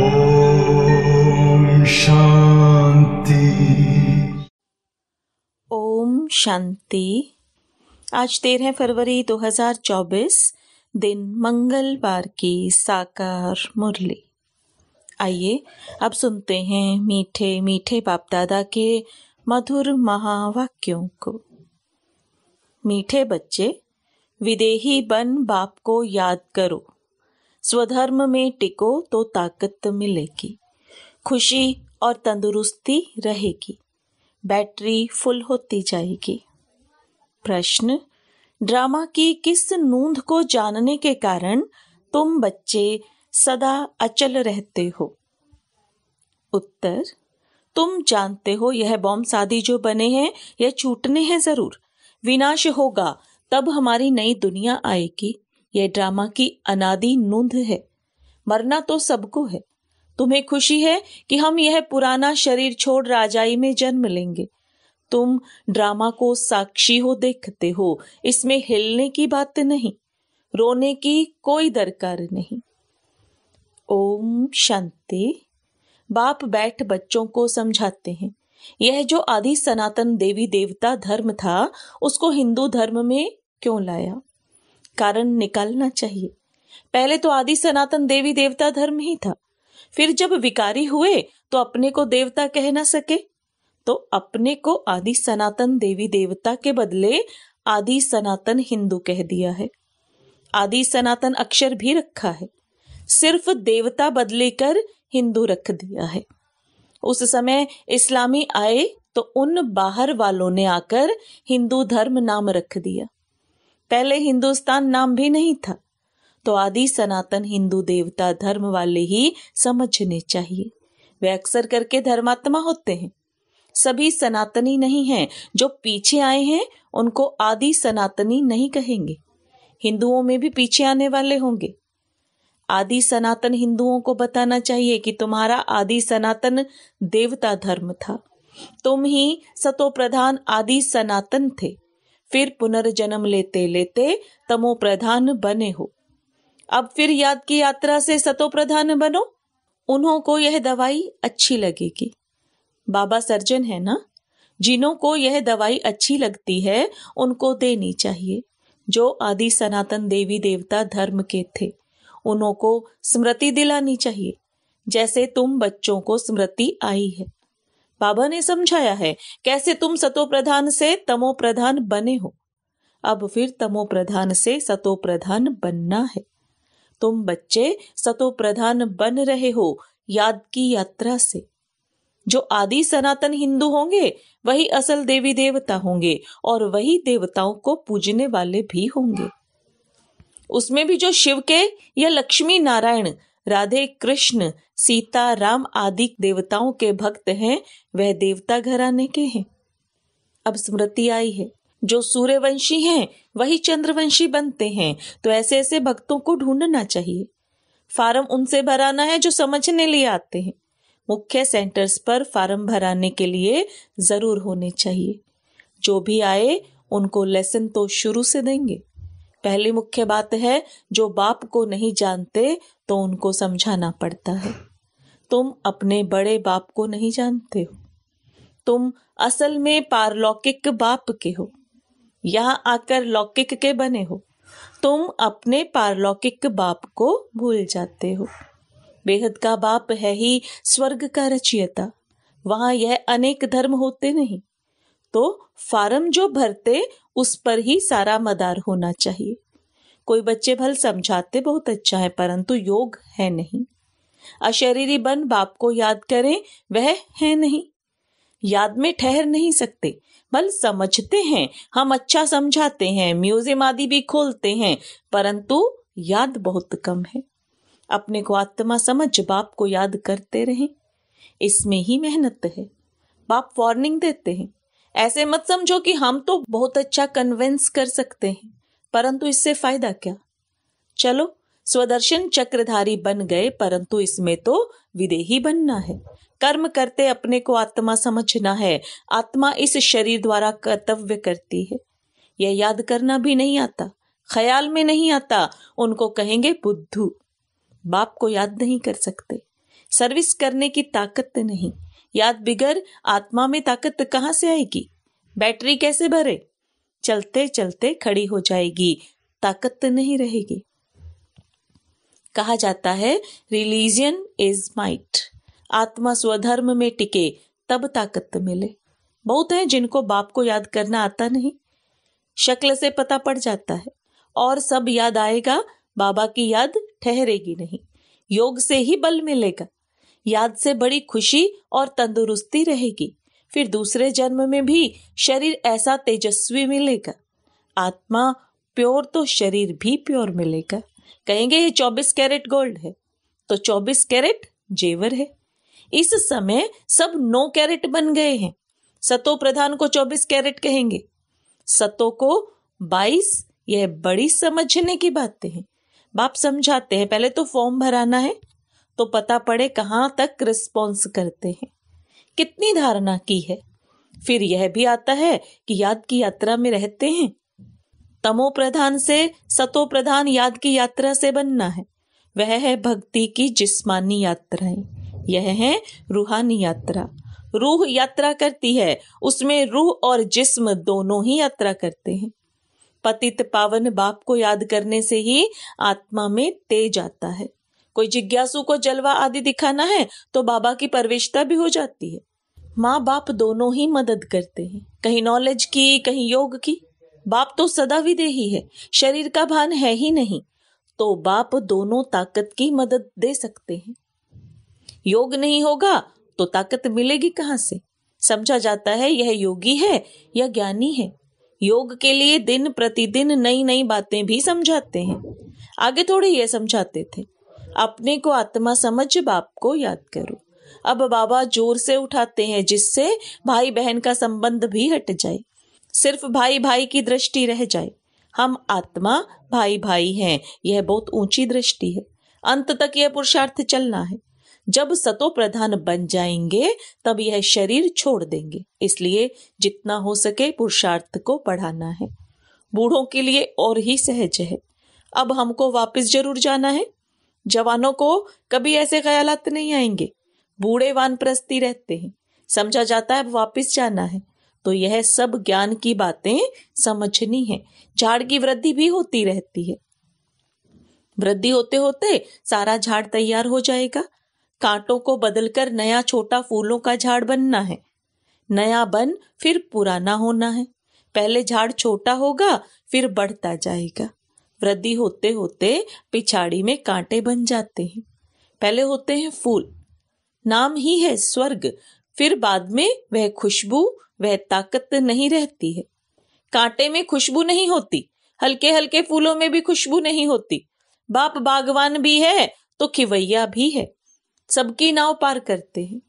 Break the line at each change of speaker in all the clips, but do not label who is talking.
ओम शांति ओम शांति आज तेरह फरवरी 2024 दिन मंगलवार की साकार मुरली आइए अब सुनते हैं मीठे मीठे बाप दादा के मधुर महावाक्यों को मीठे बच्चे विदेही बन बाप को याद करो स्वधर्म में टिको तो ताकत मिलेगी खुशी और तंदुरुस्ती रहेगी बैटरी फुल होती जाएगी प्रश्न ड्रामा की किस नूंद को जानने के कारण तुम बच्चे सदा अचल रहते हो उत्तर तुम जानते हो यह बॉम्ब सादी जो बने हैं यह छूटने हैं जरूर विनाश होगा तब हमारी नई दुनिया आएगी यह ड्रामा की अनादि नूंध है मरना तो सबको है तुम्हें खुशी है कि हम यह पुराना शरीर छोड़ राजाई में जन्म लेंगे तुम ड्रामा को साक्षी हो देखते हो इसमें हिलने की बात नहीं रोने की कोई दरकार नहीं ओम शांति बाप बैठ बच्चों को समझाते हैं यह जो आदि सनातन देवी देवता धर्म था उसको हिंदू धर्म में क्यों लाया कारण निकालना चाहिए पहले तो आदि सनातन देवी देवता धर्म ही था फिर जब विकारी हुए तो अपने को देवता कह ना सके तो अपने को आदि सनातन देवी देवता के बदले आदि सनातन हिंदू कह दिया है आदि सनातन अक्षर भी रखा है सिर्फ देवता बदले कर हिंदू रख दिया है उस समय इस्लामी आए तो उन बाहर वालों ने आकर हिंदू धर्म नाम रख दिया पहले हिंदुस्तान नाम भी नहीं था तो आदि सनातन हिंदू देवता धर्म वाले ही समझने चाहिए वे अक्सर करके धर्मात्मा होते हैं सभी सनातनी नहीं हैं जो पीछे आए हैं उनको आदि सनातनी नहीं कहेंगे हिंदुओं में भी पीछे आने वाले होंगे आदि सनातन हिंदुओं को बताना चाहिए कि तुम्हारा आदि सनातन देवता धर्म था तुम ही सतो प्रधान आदि सनातन थे फिर पुनर्जन्म लेते लेते तमो प्रधान बने हो अब फिर याद की यात्रा से सतो प्रधान बनो उन्हों को यह दवाई अच्छी लगेगी बाबा सर्जन है ना जिन्हों को यह दवाई अच्छी लगती है उनको देनी चाहिए जो आदि सनातन देवी देवता धर्म के थे उन्हों को स्मृति दिलानी चाहिए जैसे तुम बच्चों को स्मृति आई है बाबा ने समझाया है कैसे तुम सतो प्रधान से तमो प्रधान बने हो अब फिर तमो प्रधान से सतो प्रधान बनना है तुम बच्चे सतो प्रधान बन रहे हो याद की यात्रा से जो आदि सनातन हिंदू होंगे वही असल देवी देवता होंगे और वही देवताओं को पूजने वाले भी होंगे उसमें भी जो शिव के या लक्ष्मी नारायण राधे कृष्ण सीता राम आदि देवताओं के भक्त हैं वह देवता घराने के हैं अब स्मृति आई है जो सूर्यवंशी हैं वही चंद्रवंशी बनते हैं तो ऐसे ऐसे भक्तों को ढूंढना चाहिए फार्म उनसे भराना है जो समझने लिए आते हैं मुख्य सेंटर्स पर फार्म भराने के लिए जरूर होने चाहिए जो भी आए उनको लेसन तो शुरू से देंगे पहली मुख्य बात है जो बाप को नहीं जानते तो उनको समझाना पड़ता है तुम अपने बड़े बाप को नहीं जानते हो तुम असल में पारलौकिक बाप के हो यहां आकर लौकिक के बने हो तुम अपने पारलौकिक बाप को भूल जाते हो बेहद का बाप है ही स्वर्ग का रचियता वहां यह अनेक धर्म होते नहीं तो फार्म जो भरते उस पर ही सारा मदार होना चाहिए कोई बच्चे भल समझाते बहुत अच्छा है परंतु योग है नहीं अशरीरी बन बाप को याद करें वह है नहीं याद में ठहर नहीं सकते भल समझते हैं हम अच्छा समझाते हैं म्यूजियम आदि भी खोलते हैं परंतु याद बहुत कम है अपने को आत्मा समझ बाप को याद करते रहें इसमें ही मेहनत है बाप वार्निंग देते हैं ऐसे मत समझो कि हम तो बहुत अच्छा कन्विंस कर सकते हैं परंतु इससे फायदा क्या चलो स्वदर्शन चक्रधारी बन गए परंतु इसमें तो विदेही बनना है कर्म करते अपने को आत्मा समझना है आत्मा इस शरीर द्वारा कर्तव्य करती है यह याद करना भी नहीं आता ख्याल में नहीं आता उनको कहेंगे बुद्धू बाप को याद नहीं कर सकते सर्विस करने की ताकत नहीं याद बिगर आत्मा में ताकत कहां से आएगी बैटरी कैसे भरे चलते चलते खड़ी हो जाएगी ताकत नहीं रहेगी कहा जाता है रिलीजियन इज माइट आत्मा स्वधर्म में टिके तब ताकत मिले बहुत हैं जिनको बाप को याद करना आता नहीं शक्ल से पता पड़ जाता है और सब याद आएगा बाबा की याद ठहरेगी नहीं योग से ही बल मिलेगा याद से बड़ी खुशी और तंदुरुस्ती रहेगी फिर दूसरे जन्म में भी शरीर ऐसा तेजस्वी मिलेगा आत्मा प्योर तो शरीर भी प्योर मिलेगा कहेंगे ये चौबीस कैरेट गोल्ड है तो चौबीस कैरेट जेवर है इस समय सब नौ कैरेट बन गए हैं सतो प्रधान को चौबीस कैरेट कहेंगे सतो को बाईस यह बड़ी समझने की बातें हैं बाप समझाते हैं पहले तो फॉर्म भराना है तो पता पड़े कहाँ तक रिस्पॉन्स करते हैं कितनी धारणा की है फिर यह भी आता है कि याद की यात्रा में रहते हैं तमो प्रधान से सतो प्रधान याद की यात्रा से बनना है वह है भक्ति की जिस्मानी यात्राएं यह है रूहानी यात्रा रूह यात्रा करती है उसमें रूह और जिस्म दोनों ही यात्रा करते हैं पतित पावन बाप को याद करने से ही आत्मा में तेज आता है कोई जिज्ञासु को जलवा आदि दिखाना है तो बाबा की परवेशता भी हो जाती है माँ बाप दोनों ही मदद करते हैं कहीं नॉलेज की कहीं योग की बाप तो सदा विदेही है शरीर का भान है ही नहीं तो बाप दोनों ताकत की मदद दे सकते हैं योग नहीं होगा तो ताकत मिलेगी कहाँ से समझा जाता है यह योगी है या ज्ञानी है योग के लिए दिन प्रतिदिन नई नई बातें भी समझाते हैं आगे थोड़े यह समझाते थे अपने को आत्मा समझ बाप को याद करो अब बाबा जोर से उठाते हैं जिससे भाई बहन का संबंध भी हट जाए सिर्फ भाई भाई की दृष्टि रह जाए हम आत्मा भाई भाई हैं यह बहुत ऊंची दृष्टि है अंत तक यह पुरुषार्थ चलना है जब सतो प्रधान बन जाएंगे तब यह शरीर छोड़ देंगे इसलिए जितना हो सके पुरुषार्थ को पढ़ाना है बूढ़ों के लिए और ही सहज है अब हमको वापस जरूर जाना है जवानों को कभी ऐसे ख्याल नहीं आएंगे बूढ़े वान प्रस्ती रहते हैं समझा जाता है वापिस जाना है तो यह सब ज्ञान की बातें समझनी है झाड़ की वृद्धि भी होती रहती है वृद्धि होते होते सारा झाड़ तैयार हो जाएगा कांटों को बदलकर नया छोटा फूलों का झाड़ बनना है नया बन फिर पुराना होना है पहले झाड़ छोटा होगा फिर बढ़ता जाएगा वृद्धि होते होते पिछाड़ी में कांटे बन जाते हैं पहले होते हैं फूल नाम ही है स्वर्ग फिर बाद में वह खुशबू वह ताकत नहीं रहती है कांटे में खुशबू नहीं होती हल्के हल्के फूलों में भी खुशबू नहीं होती बाप बागवान भी है तो खिवैया भी है सबकी नाव पार करते हैं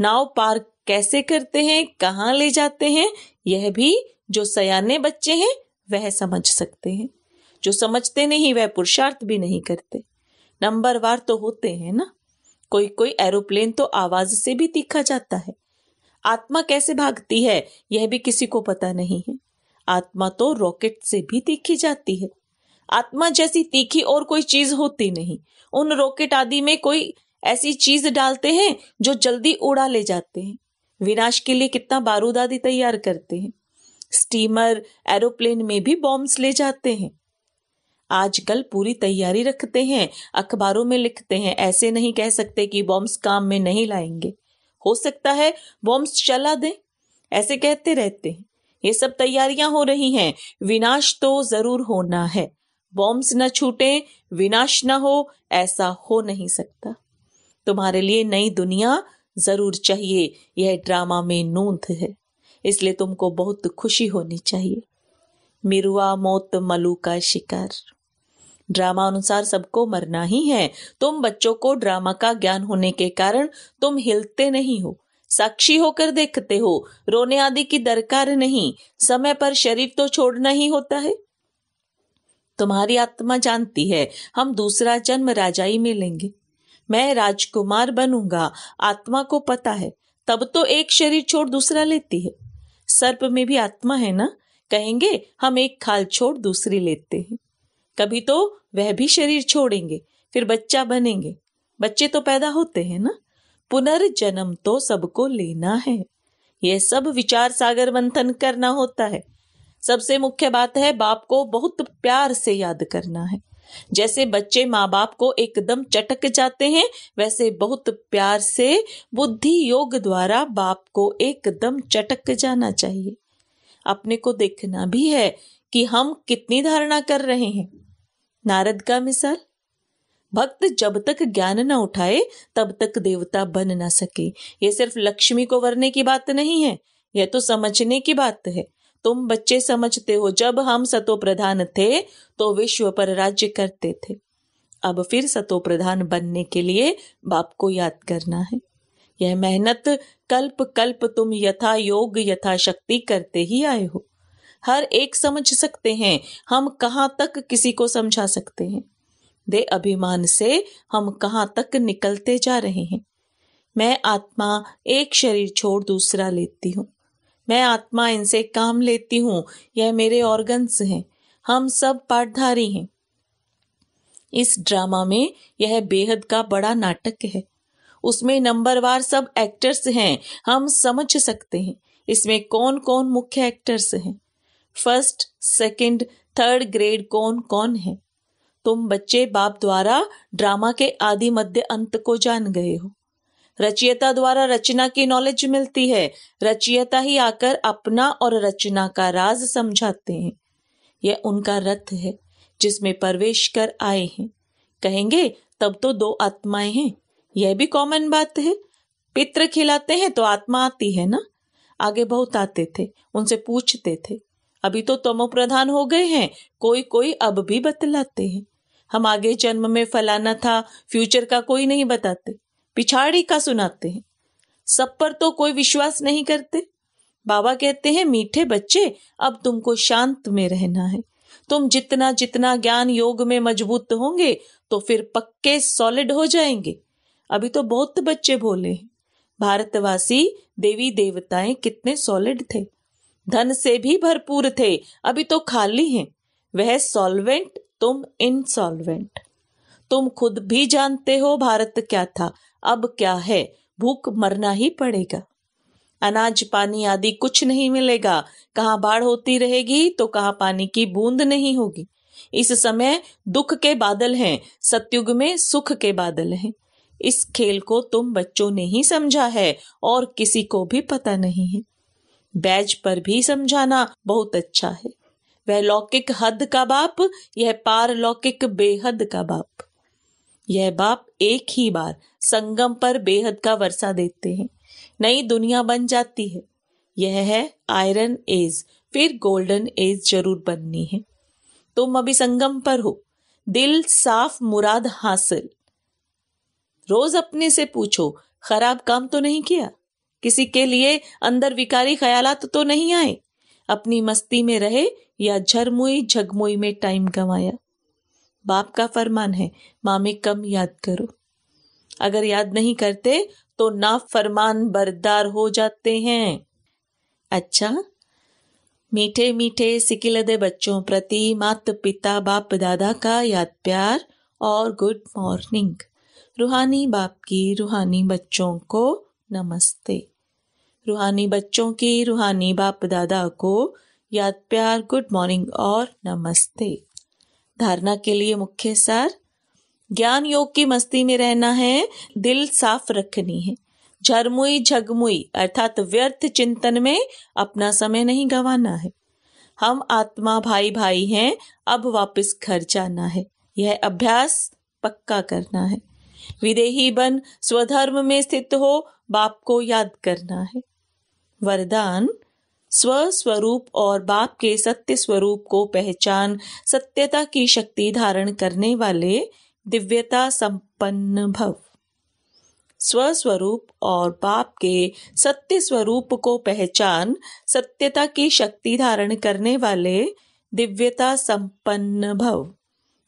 नाव पार कैसे करते हैं कहाँ ले जाते हैं यह भी जो सयाने बच्चे हैं वह समझ सकते हैं जो समझते नहीं वह पुरुषार्थ भी नहीं करते नंबर वार तो होते हैं ना कोई कोई एरोप्लेन तो आवाज से भी तीखा जाता है आत्मा कैसे भागती है यह भी किसी को पता नहीं है आत्मा तो रॉकेट से भी तीखी जाती है आत्मा जैसी तीखी और कोई चीज होती नहीं उन रॉकेट आदि में कोई ऐसी चीज डालते हैं जो जल्दी उड़ा ले जाते हैं विनाश के लिए कितना बारूद आदि तैयार करते हैं स्टीमर एरोप्लेन में भी बॉम्ब्स ले जाते हैं आजकल पूरी तैयारी रखते हैं अखबारों में लिखते हैं ऐसे नहीं कह सकते कि बॉम्ब्स काम में नहीं लाएंगे हो सकता है बॉम्ब्स चला दें ऐसे कहते रहते हैं ये सब तैयारियां हो रही हैं विनाश तो जरूर होना है बॉम्ब्स न छूटे विनाश न हो ऐसा हो नहीं सकता तुम्हारे लिए नई दुनिया जरूर चाहिए यह ड्रामा में नूंथ है इसलिए तुमको बहुत खुशी होनी चाहिए मिरुआ मौत मलू का शिकार ड्रामा अनुसार सबको मरना ही है तुम बच्चों को ड्रामा का ज्ञान होने के कारण तुम हिलते नहीं हो साक्षी होकर देखते हो रोने आदि की दरकार नहीं समय पर शरीर तो छोड़ना ही होता है तुम्हारी आत्मा जानती है हम दूसरा जन्म राजाई में लेंगे मैं राजकुमार बनूंगा आत्मा को पता है तब तो एक शरीर छोड़ दूसरा लेती है सर्प में भी आत्मा है ना कहेंगे हम एक खाल छोड़ दूसरी लेते हैं कभी तो वह भी शरीर छोड़ेंगे फिर बच्चा बनेंगे बच्चे तो पैदा होते हैं ना पुनर्जन्म तो सबको लेना है यह सब विचार सागर मंथन करना होता है सबसे मुख्य बात है बाप को बहुत प्यार से याद करना है जैसे बच्चे माँ बाप को एकदम चटक जाते हैं वैसे बहुत प्यार से बुद्धि योग द्वारा बाप को एकदम चटक जाना चाहिए अपने को देखना भी है कि हम कितनी धारणा कर रहे हैं नारद का मिसाल भक्त जब तक ज्ञान न उठाए तब तक देवता बन ना सके ये सिर्फ लक्ष्मी को वरने की बात नहीं है यह तो समझने की बात है तुम बच्चे समझते हो जब हम सतो प्रधान थे तो विश्व पर राज्य करते थे अब फिर सतो प्रधान बनने के लिए बाप को याद करना है यह मेहनत कल्प कल्प तुम यथा योग यथा शक्ति करते ही आए हो हर एक समझ सकते हैं हम कहाँ तक किसी को समझा सकते हैं दे अभिमान से हम कहाँ तक निकलते जा रहे हैं मैं आत्मा एक शरीर छोड़ दूसरा लेती हूँ मैं आत्मा इनसे काम लेती हूँ यह मेरे ऑर्गन्स हैं हम सब पाठधारी हैं इस ड्रामा में यह बेहद का बड़ा नाटक है उसमें नंबरवार सब एक्टर्स हैं हम समझ सकते हैं इसमें कौन कौन मुख्य एक्टर्स हैं फर्स्ट सेकंड थर्ड ग्रेड कौन कौन है तुम बच्चे बाप द्वारा ड्रामा के आदि मध्य अंत को जान गए हो रचियता द्वारा रचना की नॉलेज मिलती है रचियता ही आकर अपना और रचना का राज समझाते हैं यह उनका रथ है जिसमें प्रवेश कर आए हैं कहेंगे तब तो दो आत्माएं हैं यह भी कॉमन बात है पित्र खिलाते हैं तो आत्मा आती है ना आगे बहुत आते थे उनसे पूछते थे अभी तो तमो प्रधान हो गए हैं कोई कोई अब भी बतलाते हैं हम आगे जन्म में फलाना था फ्यूचर का कोई नहीं बताते पिछाड़ी का सुनाते हैं सब पर तो कोई विश्वास नहीं करते बाबा कहते हैं मीठे बच्चे अब तुमको शांत में रहना है तुम जितना जितना ज्ञान योग में मजबूत होंगे तो फिर पक्के सॉलिड हो जाएंगे अभी तो बहुत बच्चे भोले हैं भारतवासी देवी देवताएं कितने सॉलिड थे धन से भी भरपूर थे अभी तो खाली हैं वह सॉल्वेंट तुम इनसॉल्वेंट तुम खुद भी जानते हो भारत क्या था अब क्या है भूख मरना ही पड़ेगा अनाज पानी आदि कुछ नहीं मिलेगा कहा बाढ़ होती रहेगी तो कहा पानी की बूंद नहीं होगी इस समय दुख के बादल हैं सत्युग में सुख के बादल हैं इस खेल को तुम बच्चों ने ही समझा है और किसी को भी पता नहीं है बैज पर भी समझाना बहुत अच्छा है वह लौकिक हद का बाप यह पारलौकिक बेहद का बाप यह बाप एक ही बार संगम पर बेहद का वर्षा देते हैं नई दुनिया बन जाती है यह है आयरन एज फिर गोल्डन एज जरूर बननी है तुम अभी संगम पर हो दिल साफ मुराद हासिल रोज अपने से पूछो खराब काम तो नहीं किया किसी के लिए अंदर विकारी ख्यालात तो नहीं आए अपनी मस्ती में रहे या झरमुई झगमुई में टाइम गंवाया बाप का फरमान है मामे कम याद करो अगर याद नहीं करते तो ना फरमान बरदार हो जाते हैं अच्छा मीठे मीठे सिकिलदे बच्चों प्रति मात पिता बाप दादा का याद प्यार और गुड मॉर्निंग रूहानी बाप की रूहानी बच्चों को नमस्ते रूहानी बच्चों की रूहानी बाप दादा को याद प्यार गुड मॉर्निंग और नमस्ते धारणा के लिए मुख्य सार ज्ञान योग की मस्ती में रहना है दिल साफ रखनी है झरमुई झगमुई अर्थात व्यर्थ चिंतन में अपना समय नहीं गंवाना है हम आत्मा भाई भाई हैं अब वापस घर जाना है यह अभ्यास पक्का करना है विदेही बन स्वधर्म में स्थित हो बाप को याद करना है वरदान स्वस्वरूप और बाप के सत्य स्वरूप को पहचान सत्यता की शक्ति धारण करने वाले दिव्यता संपन्न भव स्वस्वरूप और बाप के सत्य स्वरूप को पहचान सत्यता की शक्ति धारण करने वाले दिव्यता संपन्न भव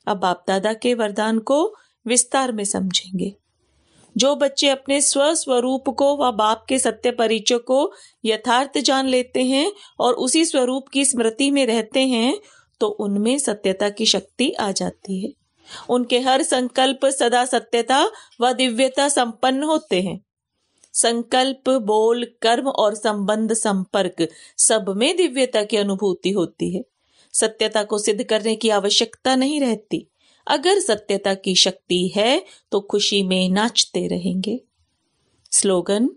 अब बाप दादा के वरदान को विस्तार में समझेंगे जो बच्चे अपने स्वस्वरूप को व बाप के सत्य परिचय को यथार्थ जान लेते हैं और उसी स्वरूप की स्मृति में रहते हैं तो उनमें सत्यता की शक्ति आ जाती है उनके हर संकल्प सदा सत्यता व दिव्यता संपन्न होते हैं संकल्प बोल कर्म और संबंध संपर्क सब में दिव्यता की अनुभूति होती है सत्यता को सिद्ध करने की आवश्यकता नहीं रहती अगर सत्यता की शक्ति है तो खुशी में नाचते रहेंगे स्लोगन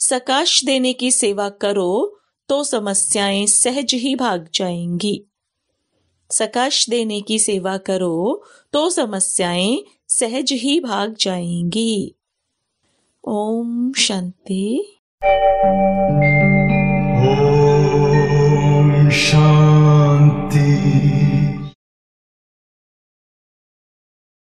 सकाश देने की सेवा करो तो समस्याएं सहज ही भाग जाएंगी सकाश देने की सेवा करो तो समस्याएं सहज ही भाग जाएंगी ओम शांति ओम शांति